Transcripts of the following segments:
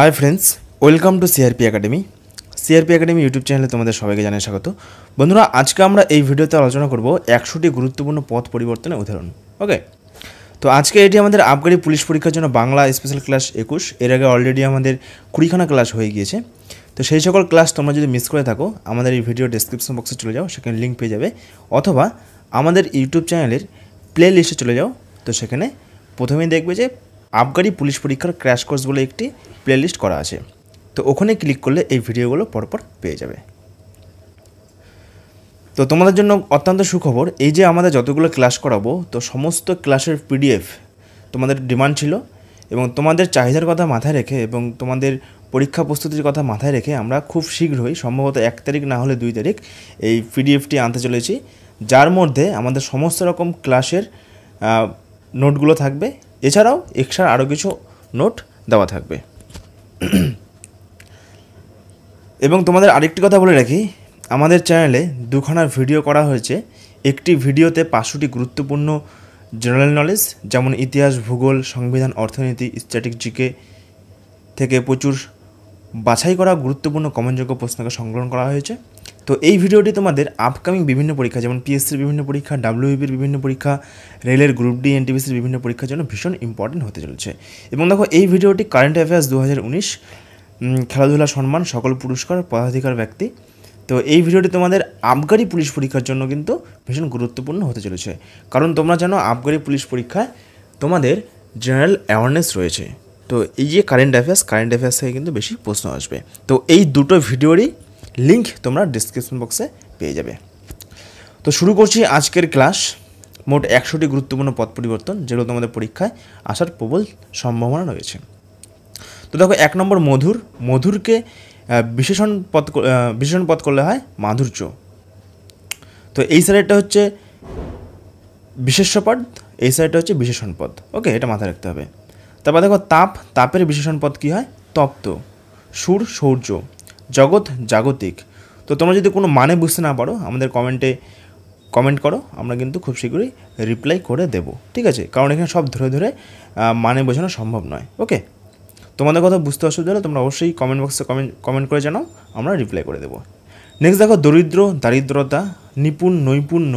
high friends welcome to CRP academy CRP academy YouTube চ্যানেলে তোমাদের সবাইকে জানাই স্বাগত বন্ধুরা আজকে আমরা এই ভিডিওতে আলোচনা করবো একশোটি গুরুত্বপূর্ণ পথ পরিবর্তনের উদাহরণ ওকে তো আজকে এটি আমাদের আবগারি পুলিশ পরীক্ষার জন্য বাংলা স্পেশাল ক্লাস একুশ এর আগে অলরেডি আমাদের কুড়িখানা ক্লাস হয়ে গিয়েছে তো সেই সকল ক্লাস তোমরা যদি মিস করে থাকো আমাদের এই ভিডিও ডিসক্রিপশন বক্সে চলে যাও সেখানে লিঙ্ক পেয়ে যাবে অথবা আমাদের ইউটিউব চ্যানেলের প্লে লিস্টে চলে যাও তো সেখানে প্রথমেই দেখবে যে আবগারি পুলিশ পরীক্ষার ক্র্যাশ কোর্স বলে একটি প্লেলিস্ট করা আছে তো ওখানে ক্লিক করলে এই ভিডিওগুলো পরপর পেয়ে যাবে তো তোমাদের জন্য অত্যন্ত সুখবর এই যে আমাদের যতগুলো ক্লাস করাবো তো সমস্ত ক্লাসের পিডিএফ তোমাদের ডিমান্ড ছিল এবং তোমাদের চাহিদার কথা মাথায় রেখে এবং তোমাদের পরীক্ষা প্রস্তুতির কথা মাথায় রেখে আমরা খুব শীঘ্রই সম্ভবত এক তারিখ না হলে দুই তারিখ এই পিডিএফটি আনতে চলেছি যার মধ্যে আমাদের সমস্ত রকম ক্লাসের নোটগুলো থাকবে এছাড়াও এক্সট্রা আরও কিছু নোট দেওয়া থাকবে এবং তোমাদের আরেকটি কথা বলে রাখি আমাদের চ্যানেলে দুখানা ভিডিও করা হয়েছে একটি ভিডিওতে পাঁচশোটি গুরুত্বপূর্ণ জেনারেল নলেজ যেমন ইতিহাস ভূগোল সংবিধান অর্থনীতি স্ট্যাটিক জিকে থেকে প্রচুর বাছাই করা গুরুত্বপূর্ণ কমনযোগ্য প্রশ্নকে সংগ্রহণ করা হয়েছে তো এই ভিডিওটি তোমাদের আপকামিং বিভিন্ন পরীক্ষা যেমন পিএসসির বিভিন্ন পরীক্ষা ডাব্লিউবির e বিভিন্ন পরীক্ষা রেলের গ্রুপ ডি এনটিপিসির বিভিন্ন পরীক্ষার জন্য ভীষণ ইম্পর্টেন্ট হতে চলেছে এবং দেখো এই ভিডিওটি কারেন্ট অ্যাফেয়ার্স দু খেলাধুলা সম্মান সকল পুরস্কার পদাধিকার ব্যক্তি তো এই ভিডিওটি তোমাদের আবগারি পুলিশ পরীক্ষার জন্য কিন্তু ভীষণ গুরুত্বপূর্ণ হতে চলেছে কারণ তোমরা জানো আবগারি পুলিশ পরীক্ষায় তোমাদের জেনারেল অ্যাওয়ারনেস রয়েছে তো এই যে কারেন্ট অ্যাফেয়ার্স কারেন্ট অ্যাফেয়ার্স থেকে কিন্তু বেশি প্রশ্ন আসবে তো এই দুটো ভিডিওরই লিঙ্ক তোমরা ডিসক্রিপশন বক্সে পেয়ে যাবে তো শুরু করছি আজকের ক্লাস মোট একশোটি গুরুত্বপূর্ণ পথ পরিবর্তন যেগুলো তোমাদের পরীক্ষায় আসার প্রবল সম্ভাবনা রয়েছে তো দেখো এক নম্বর মধুর মধুরকে বিশেষণ পথ বিশেষণ পদ করলে হয় মাধুর্য তো এই সাইডটা হচ্ছে বিশেষ্য পদ এই সাইডটা হচ্ছে বিশেষণ পদ ওকে এটা মাথায় রাখতে হবে তারপর দেখো তাপ তাপের বিশেষণ পদ কী হয় তপ্ত সুর সৌর্য জগৎ জাগতিক তো তোমরা যদি কোনো মানে বুঝতে না পারো আমাদের কমেন্টে কমেন্ট করো আমরা কিন্তু খুব শীঘ্রই রিপ্লাই করে দেব ঠিক আছে কারণ এখানে সব ধরে ধরে মানে বোঝানো সম্ভব নয় ওকে তোমাদের কথা বুঝতে অসুবিধা হলে তোমরা অবশ্যই কমেন্ট বক্সে কমেন্ট কমেন্ট করে জানাও আমরা রিপ্লাই করে দেবো নেক্সট দেখো দরিদ্র দারিদ্রতা নিপুণ নৈপুণ্য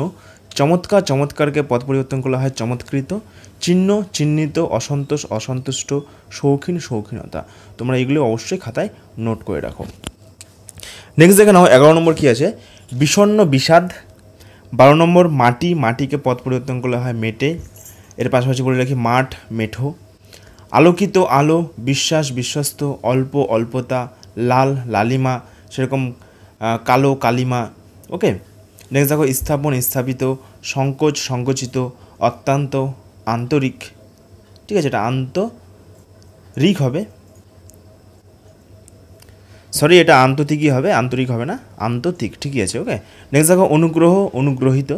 চমৎকার চমৎকারকে পদ পরিবর্তন করা হয় চমৎকৃত চিহ্ন চিহ্নিত অসন্তোষ অসন্তুষ্ট শৌখিন শৌখিনতা তোমরা এগুলো অবশ্যই খাতায় নোট করে রাখো নেক্সট দেখে নাও এগারো নম্বর কী আছে বিষণ্ন বিষাদ বারো নম্বর মাটি মাটিকে পদ পরিবর্তন করা হয় মেটে এর পাশাপাশি বলে রাখি মাঠ মেঠো আলোকিত আলো বিশ্বাস বিশ্বস্ত অল্প অল্পতা লাল লালিমা সেরকম কালো কালিমা ওকে নেক্সট দেখো স্থাপন স্থাপিত সংকোচ সংকোচিত অত্যন্ত আন্তরিক ঠিক আছে এটা আন্তরিক হবে সরি এটা আন্ততিকই হবে আন্তরিক হবে না আন্ততিক ঠিকই আছে ওকে নেক্সট দেখো অনুগ্রহ অনুগ্রহিত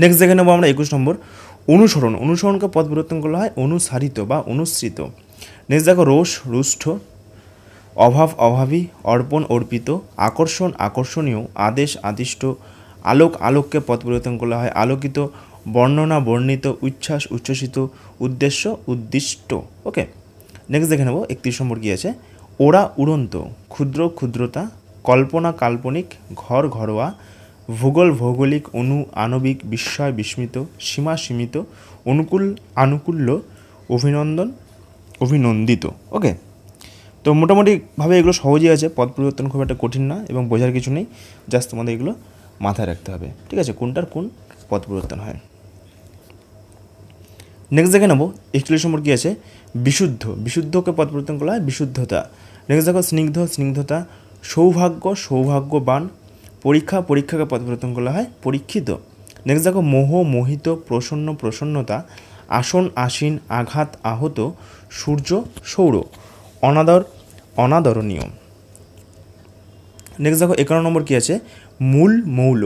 নেক্সট দেখে নেবো আমরা একুশ নম্বর অনুসরণ অনুসরণকে পদ পরিবর্তন করা হয় অনুসারিত বা অনুসৃত নেক্সট দেখো রোষ রুষ্ঠ অভাব অভাবী অর্পণ অর্পিত আকর্ষণ আকর্ষণীয় আদেশ আদিষ্ট আলোক আলোককে পথ পরিবর্তন করলে হয় আলোকিত বর্ণনা বর্ণিত উচ্ছ্বাস উচ্ছ্বসিত উদ্দেশ্য উদ্দিষ্ট ওকে নেক্সট দেখে নেবো একত্রিশ নম্বর কী আছে ওরা উড়ন্ত ক্ষুদ্র ক্ষুদ্রতা কল্পনা কাল্পনিক ঘর ঘরোয়া ভূগোল ভৌগোলিক অনু আণবিক বিস্ময় বিস্মিত সীমা সীমিত অনুকূল আনুকূল্য অভিনন্দন অভিনন্দিত ওকে তো মোটামুটিভাবে এগুলো সহজেই আছে পদ পরিবর্তন খুব একটা কঠিন না এবং বোঝার কিছু নেই জাস্ট তোমাদের এগুলো মাথায় রাখতে হবে ঠিক আছে কোনটার কোন পদ পরিবর্তন হয় নেক্সট দেখে নেবো একচুয়ালি নম্বর কী আছে বিশুদ্ধ বিশুদ্ধকে পথ পরিবর্তন করা হয় বিশুদ্ধতা নেক্সট দেখো স্নিগ্ধ স্নিগ্ধতা সৌভাগ্য সৌভাগ্যবান পরীক্ষা পরীক্ষাকে পথ পরিবর্তন করা হয় পরীক্ষিত নেক্সট দেখো মোহ মোহিত প্রসন্ন প্রসন্নতা আসন আসীন আঘাত আহত সূর্য সৌর অনাদর অনাদরণীয় নেক্সট দেখো একান্ন নম্বর কী আছে মূল মৌল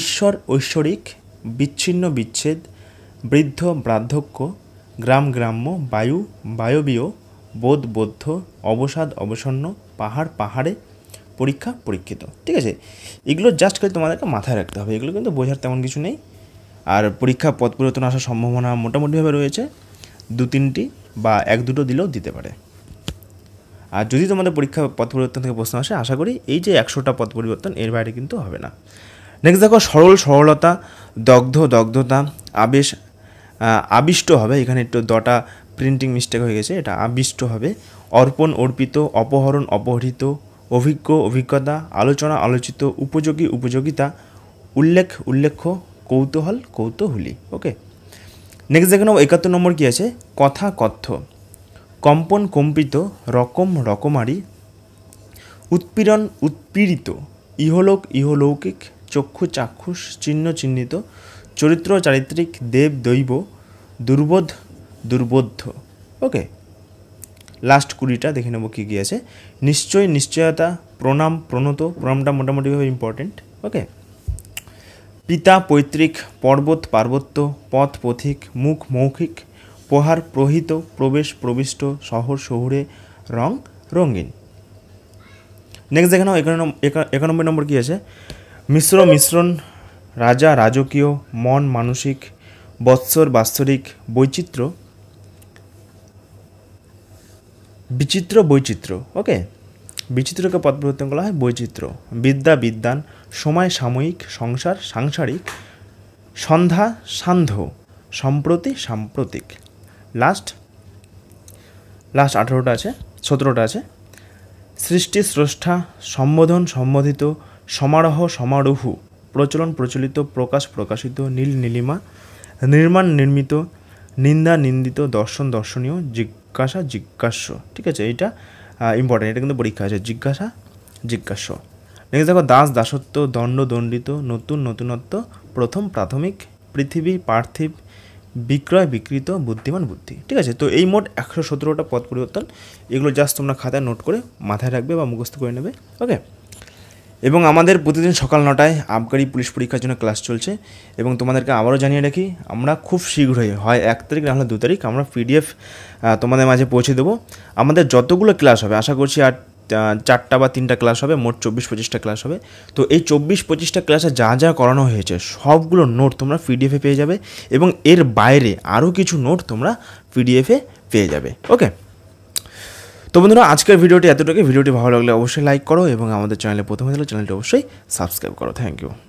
ঈশ্বর ঐশ্বরিক বিচ্ছিন্ন বিচ্ছেদ বৃদ্ধ বার্ধক্য গ্রাম গ্রাম্য বায়ু বায়বীয় বোধ বৌদ্ধ অবসাদ অবসন্ন পাহাড় পাহাড়ে পরীক্ষা পরীক্ষিত ঠিক আছে এগুলো জাস্ট করে তোমাদেরকে মাথায় রাখতে হবে এগুলো কিন্তু বোঝার তেমন কিছু নেই আর পরীক্ষা পথ পরিবর্তন আসার সম্ভাবনা মোটামুটিভাবে রয়েছে দু তিনটি বা এক দুটো দিলেও দিতে পারে আর যদি তোমাদের পরীক্ষা পথ পরিবর্তন থেকে প্রশ্ন আসে আশা করি এই যে একশোটা পথ পরিবর্তন এর বাইরে কিন্তু হবে না নেক্সট দেখো সরল সরলতা দগ্ধ দগ্ধতা আবেশ আবিষ্ট হবে এখানে একটু দটা প্রিন্টিং মিস্টেক হয়ে গেছে এটা আবিষ্ট হবে অর্পণ অর্পিত অপহরণ অপহৃত অভিজ্ঞ অভিজ্ঞতা আলোচনা আলোচিত উপযোগী উপযোগিতা উল্লেখ উল্লেখ্য কৌতূহল কৌতূহলী ওকে নেক্সট দেখে নেবো একাত্তর নম্বর কী আছে কথা কথ্য কম্পন কম্পিত রকম রকমারি উৎপীড়ন উৎপীড়িত ইহলোক ইহলৌকিক চক্ষু চাক্ষুষ চিহ্ন চিহ্নিত চরিত্র চারিত্রিক দেব দৈব দুর্বোধ দুর্বোধ্য ওকে লাস্ট কুড়িটা দেখে নেবো কী কী আছে নিশ্চয় নিশ্চয়তা প্রণাম প্রণত প্রণামটা মোটামুটিভাবে ইম্পর্টেন্ট ওকে পিতা পৈতৃক পর্বত পার্বত্য পথ পথিক মুখ মৌখিক প্রহার প্রহিত প্রবেশ প্রবিষ্ট শহর শহুরে রং রঙিন নেক্সট দেখে নাও একানব্বই নম্বর কী আছে মিশ্র মিশ্রণ রাজা রাজকীয় মন মানসিক বৎসর বাৎসরিক বৈচিত্র্য বিচিত্র বৈচিত্র্য ওকে বিচিত্রকে পদ পরিবর্তন করা হয় বৈচিত্র্য বিদ্যা বিদ্যান সময় সাময়িক সংসার সাংসারিক সন্ধ্যা সান্ধ্য সম্প্রতি সাম্প্রতিক লাস্ট লাস্ট আঠেরোটা আছে সতেরোটা আছে সৃষ্টি স্রষ্টা সম্বোধন সম্বোধিত সমারোহ সমারোহ প্রচলন প্রচলিত প্রকাশ প্রকাশিত নীল নীলিমা নির্মাণ নির্মিত নিন্দা নিন্দিত দর্শন দর্শনীয় জিজ্ঞাসা জিজ্ঞাস্য ঠিক আছে এটা ইম্পর্টেন্ট এটা কিন্তু পরীক্ষা আছে জিজ্ঞাসা জিজ্ঞাস্য নেক্সট দেখো দাস দাসত্ব দণ্ড দণ্ডিত নতুন নতুনত্ব প্রথম প্রাথমিক পৃথিবী পার্থিব বিক্রয় বিকৃত বুদ্ধিমান বুদ্ধি ঠিক আছে তো এই মোট একশো সতেরোটা পথ পরিবর্তন এগুলো জাস্ট তোমরা খাতায় নোট করে মাথায় রাখবে বা মুখস্থ করে নেবে ওকে এবং আমাদের প্রতিদিন সকাল নটায় আবগারি পুলিশ পরীক্ষার জন্য ক্লাস চলছে এবং তোমাদেরকে আবারও জানিয়ে রাখি আমরা খুব শীঘ্রই হয় এক তারিখ না হলে দু তারিখ আমরা পিডিএফ তোমাদের মাঝে পৌঁছে দেবো আমাদের যতগুলো ক্লাস হবে আশা করছি আর চারটা বা তিনটা ক্লাস হবে মোট চব্বিশ পঁচিশটা ক্লাস হবে তো এই চব্বিশ পঁচিশটা ক্লাসে যা যা করানো হয়েছে সবগুলো নোট তোমরা পিডিএফে পেয়ে যাবে এবং এর বাইরে আরও কিছু নোট তোমরা পিডিএফে পেয়ে যাবে ওকে তো বন্ধুরা আজকের ভিডিওটি এতটুকু ভিডিওটি ভালো লাগলে অবশ্যই লাইক করো এবং আমাদের চ্যানেলে প্রথমে চ্যানেলটি অবশ্যই সাবস্ক্রাইব করো থ্যাংক ইউ